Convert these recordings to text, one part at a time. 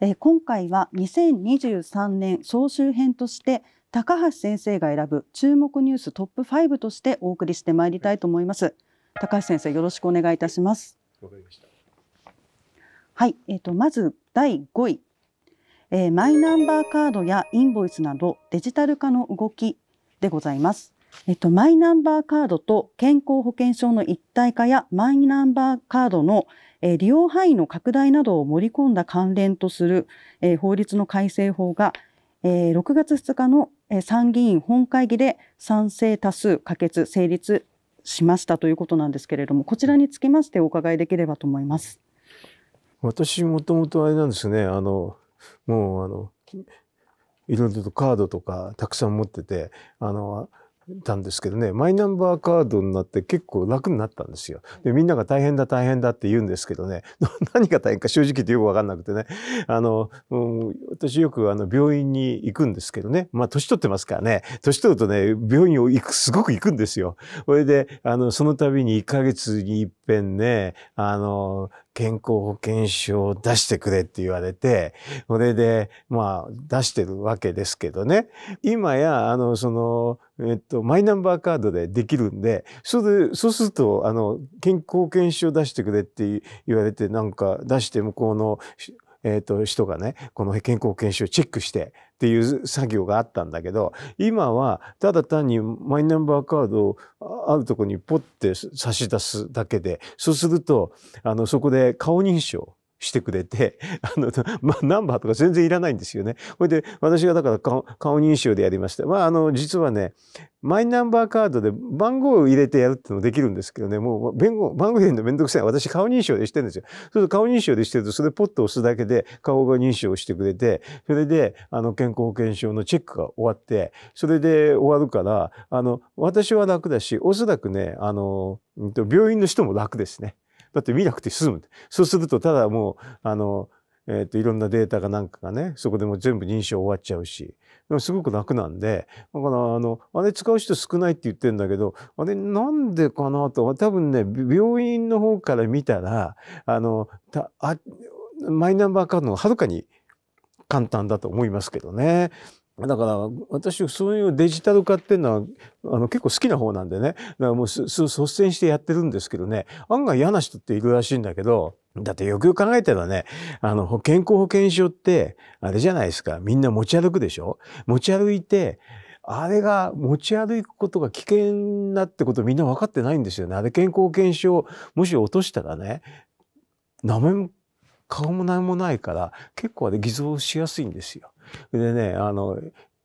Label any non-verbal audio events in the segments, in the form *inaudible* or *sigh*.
え今回は2023年総集編として高橋先生が選ぶ注目ニューストップ5としてお送りしてまいりたいと思います。高橋先生よろしくお願いいたします。わかりました。はい、えっ、ー、とまず第5位、えー、マイナンバーカードやインボイスなどデジタル化の動きでございます。えっと、マイナンバーカードと健康保険証の一体化やマイナンバーカードの、えー、利用範囲の拡大などを盛り込んだ関連とする、えー、法律の改正法が、えー、6月2日の、えー、参議院本会議で賛成多数可決成立しましたということなんですけれどもこちらにつきましてお伺いできればと思います。私もともとあれなんですねあのもうあのいろいろとカードとかたくさん持っててあのたんですけどね、マイナンバーカードになって結構楽になったんですよ。で、みんなが大変だ大変だって言うんですけどね、*laughs* 何が大変か正直言ってよくわかんなくてね、あの、うん、私よくあの病院に行くんですけどね、まあ年取ってますからね、年取るとね、病院を行く、すごく行くんですよ。それで、あの、その度に1ヶ月に1ぺんね、あの、健康保険証を出してくれって言われて、それで、まあ、出してるわけですけどね。今や、あの、その、えっと、マイナンバーカードでできるんで、それで、そうすると、あの、健康保険証出してくれって言われて、なんか出して向こうのえーと、人がねこの健康保険証をチェックしてっていう作業があったんだけど今はただ単にマイナンバーカードをあるとこにポッて差し出すだけでそうするとあのそこで顔認証してくれて、*laughs* あの、まあ、ナンバーとか全然いらないんですよね。これで、私がだから顔認証でやりました。まあ、あの、実はね、マイナンバーカードで番号を入れてやるってのできるんですけどね、もう弁護番号入れるのめんどくさい。私顔認証でしてるんですよ。そうすると顔認証でしてると、それポッと押すだけで顔が認証してくれて、それで、あの、健康保険証のチェックが終わって、それで終わるから、あの、私は楽だし、おそらくね、あの、病院の人も楽ですね。だって見なくて済む。そうすると、ただもう、あの、えっ、ー、と、いろんなデータがなんかがね、そこでも全部認証終わっちゃうし、すごく楽なんで、だから、あの、あれ使う人少ないって言ってんだけど、あれなんでかなと、多分ね、病院の方から見たら、あの、たあマイナンバーカードのはるかに簡単だと思いますけどね。だから私そういうデジタル化っていうのはあの結構好きな方なんでねだからもう率先してやってるんですけどね案外嫌な人っているらしいんだけどだってよくよく考えたらねあの健康保険証ってあれじゃないですかみんな持ち歩くでしょ持ち歩いてあれが持ち歩くことが危険だってことみんな分かってないんですよね。あれ健康保険証もし落としたらね、なめ顔も何もないから、結構、ね、偽造しやすいんですよ。でね、あの、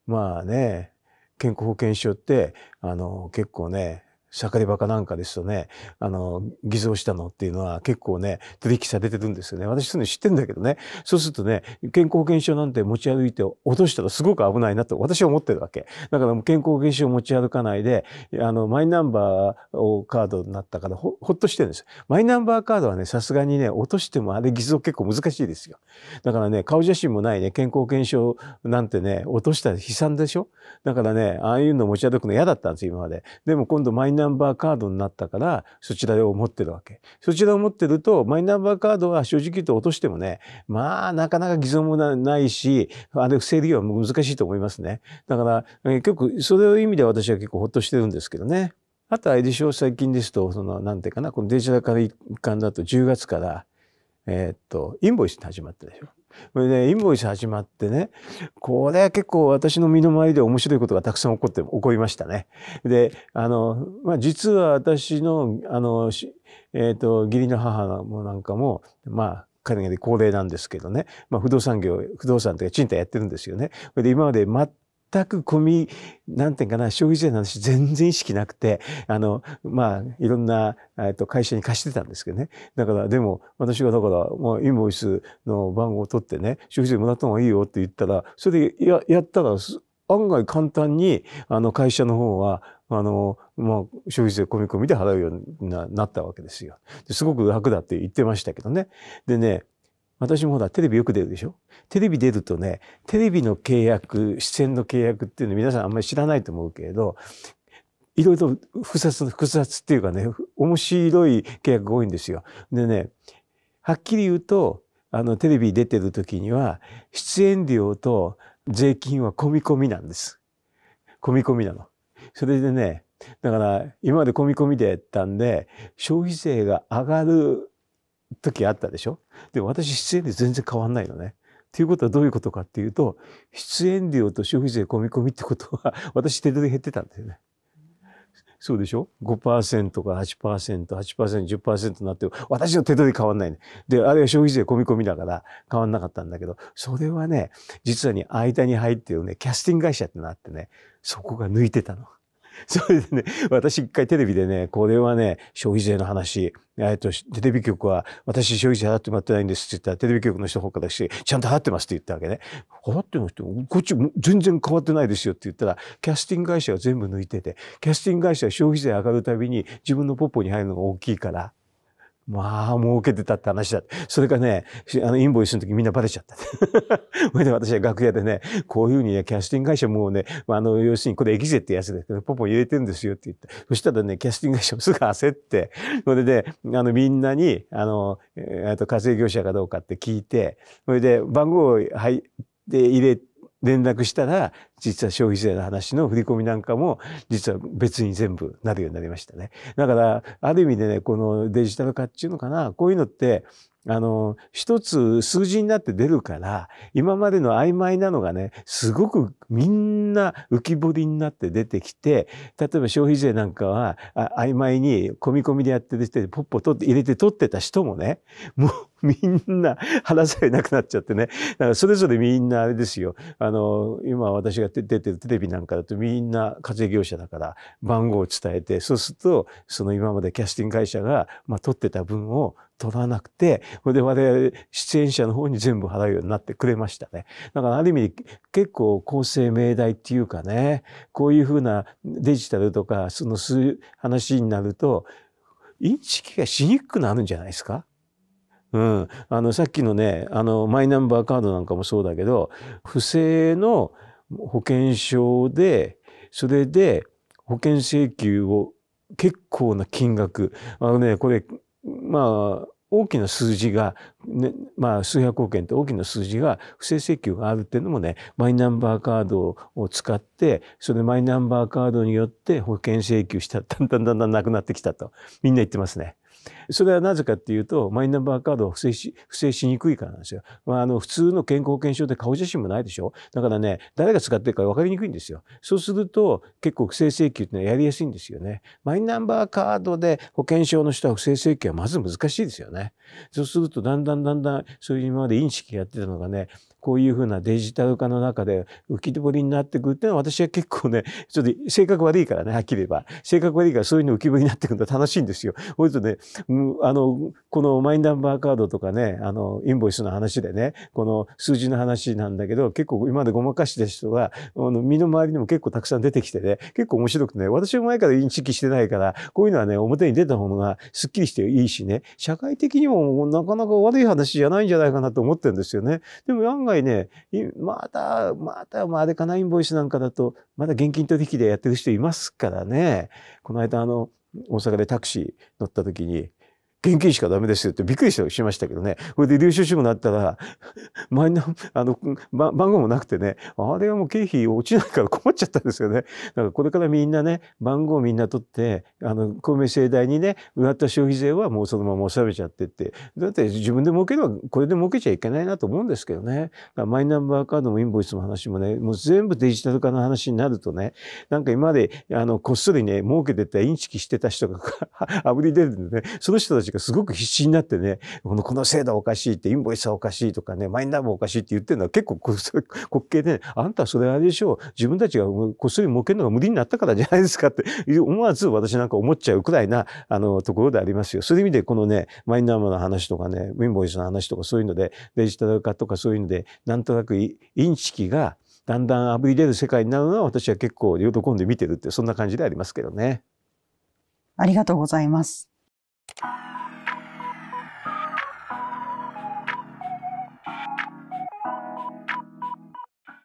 まあね、健康保険証って、あの、結構ね、シャカリバかなんかですとね、あの、偽造したのっていうのは結構ね、取引されてるんですよね。私そういうの知ってんだけどね、そうするとね、健康保険証なんて持ち歩いて落としたらすごく危ないなと私は思ってるわけ。だから健康保険証を持ち歩かないで、あの、マイナンバーをカードになったからほっとしてるんです。マイナンバーカードはね、さすがにね、落としてもあれ偽造結構難しいですよ。だからね、顔写真もないね、健康保険証なんてね、落としたら悲惨でしょだからね、ああいうの持ち歩くの嫌だったんです、今まで。でも今度マイナナンバーカードになったからそちらを持ってるわけそちらを持ってるとマイナンバーカードは正直言うと落としてもねまあなかなか偽造もないしあれ不正利用は難しいと思いますねだから結局そういう意味で私は結構ほっとしてるんですけどねあとあれでしょ最近ですとその何ていうかなこのデジタル化の一環だと10月からえー、っと、インボイスって始まったでしょ。これね、インボイス始まってね、これは結構私の身の回りで面白いことがたくさん起こって、起こりましたね。で、あの、まあ、実は私の、あの、えっ、と、義理の母もなんかも、まあ、彼が高齢なんですけどね、まあ、不動産業、不動産というか賃貸やってるんですよね。で、今まで全く込み、なんていうかな、消費税の話全然意識なくて、あの、まあ、いろんな、えっと、会社に貸してたんですけどね。だから、でも、私がだから、まあ、インボイスの番号を取ってね、消費税もらった方がいいよって言ったら、それでや、やったら、案外簡単に、あの、会社の方は、あの、まあ、消費税込み込みで払うようになったわけですよ。すごく楽だって言ってましたけどね。でね、私もほらテレビよく出るでしょテレビ出るとねテレビの契約出演の契約っていうの皆さんあんまり知らないと思うけれどいろいろ複雑複雑っていうかね面白い契約が多いんですよ。でねはっきり言うとあのテレビ出てる時には出演料と税金は込み込みなんです。込み込みなの。それでねだから今まで込み込みでやったんで消費税が上がる時あったでしょで私出演で全然変わんないのね。ということはどういうことかっていうと出演料と消費税込み込みってことは *laughs* 私手取り減ってたんだよね。そうでしょ ?5% が8%、8%、10%になって私の手取り変わんない、ね。で、あれは消費税込み込みだから変わんなかったんだけど、それはね、実はに間に入ってるね、キャスティング会社ってなってね、そこが抜いてたの。*laughs* それでね、私一回テレビでね、これはね、消費税の話、えっと、テレビ局は、私消費税払ってもらってないんですって言ったら、テレビ局の人ほかだし、ちゃんと払ってますって言ったわけね。払ってますって、こっち全然変わってないですよって言ったら、キャスティング会社は全部抜いてて、キャスティング会社は消費税上がるたびに自分のポッポに入るのが大きいから、まあ、儲けてたって話だ。それがね、あの、インボイスの時みんなバレちゃった。*laughs* それで私は楽屋でね、こういうふうにね、キャスティング会社もね、あの、要するにこれエキゼってやつですけど、ポポ入れてるんですよって言って。そしたらね、キャスティング会社もすぐ焦って、それで、あの、みんなに、あの、えっ、ー、と、課税業者かどうかって聞いて、それで、番号を、って入れて、連絡したら、実は消費税の話の振り込みなんかも、実は別に全部なるようになりましたね。だから、ある意味でね、このデジタル化っていうのかな、こういうのって、あの、一つ数字になって出るから、今までの曖昧なのがね、すごくみんな浮き彫りになって出てきて、例えば消費税なんかは、あ曖昧に込み込みでやって出て、ポッポ取って、入れて取ってた人もね、もうみんな話されなくなっちゃってね。だからそれぞれみんなあれですよ。あの、今私が出てるテレビなんかだとみんな課税業者だから番号を伝えて、そうすると、その今までキャスティング会社が、まあ、取ってた分を取らなくて、それで我々出演者の方に全部払うようになってくれましたね。だからある意味結構公正命題っていうかね、こういうふうなデジタルとかその話になると、インチキがしにくくなるんじゃないですかうん。あの、さっきのね、あの、マイナンバーカードなんかもそうだけど、不正の保険証で、それで保険請求を結構な金額。あのね、これまあ、大きな数字がねまあ、数百億円って大きな数字が不正請求があるっていうのもねマイナンバーカードを使ってそれマイナンバーカードによって保険請求しただんだんだんだんなくなってきたとみんな言ってますね。それはなぜかっていうと、マイナンバーカードを不正し不正しにくいからなんですよ。まあ、あの普通の健康保険証で顔写真もないでしょ。だからね、誰が使ってるか分かりにくいんですよ。そうすると、結構不正請求ってのはやりやすいんですよね。マイナンバーカードで保険証の人は不正請求はまず難しいですよね。そうすると、だんだんだんだんそういう今までインチキやってたのがねこういうふうなデジタル化の中で浮き彫りになってくるっていうのは私は結構ね、*laughs* ちょっと性格悪いからね、はっきり言えば。性格悪いからそういうの浮き彫りになってくるのは楽しいんですよ。ほいとね、あの、このマイナンバーカードとかね、あの、インボイスの話でね、この数字の話なんだけど、結構今までごまかしてた人が、あの、身の回りにも結構たくさん出てきてね、結構面白くてね、私は前から認識してないから、こういうのはね、表に出た方がスッキリしていいしね、社会的にもなかなか悪い話じゃないんじゃないかなと思ってるんですよね。でも案外がいね、また、また、まあ、あれかな、インボイスなんかだと、まだ現金取引でやってる人いますからね。この間、あの、大阪でタクシー乗った時に、現金しかダメですよってびっくりしましたけどね。これで領収書もなったら、*laughs* マイナ、あの、番号もなくてね、あれはもう経費落ちないから困っちゃったんですよね。だからこれからみんなね、番号みんな取って、あの、公明正大にね、売った消費税はもうそのまま納めちゃってって、だって自分で儲ければこれで儲けちゃいけないなと思うんですけどね。マイナンバーカードもインボイスの話もね、もう全部デジタル化の話になるとね、なんか今まで、あの、こっそりね、儲けてた、インチキしてた人があ *laughs* ぶり出るんでね、その人たちちがすごく必死になってね、このこの制度おかしいって、インボイスはおかしいとかね、マイナーもおかしいって言ってるのは結構滑稽で、ね、あんたそれあれでしょう、自分たちがこっそり儲けるのが無理になったからじゃないですかって思わず私なんか思っちゃうくらいな、あの、ところでありますよ。そういう意味でこのね、マイナーの話とかね、インボイスの話とかそういうので、デジタル化とかそういうので、なんとなくインチキがだんだんあぶり出る世界になるのは私は結構喜んで見てるって、そんな感じでありますけどね。ありがとうございます。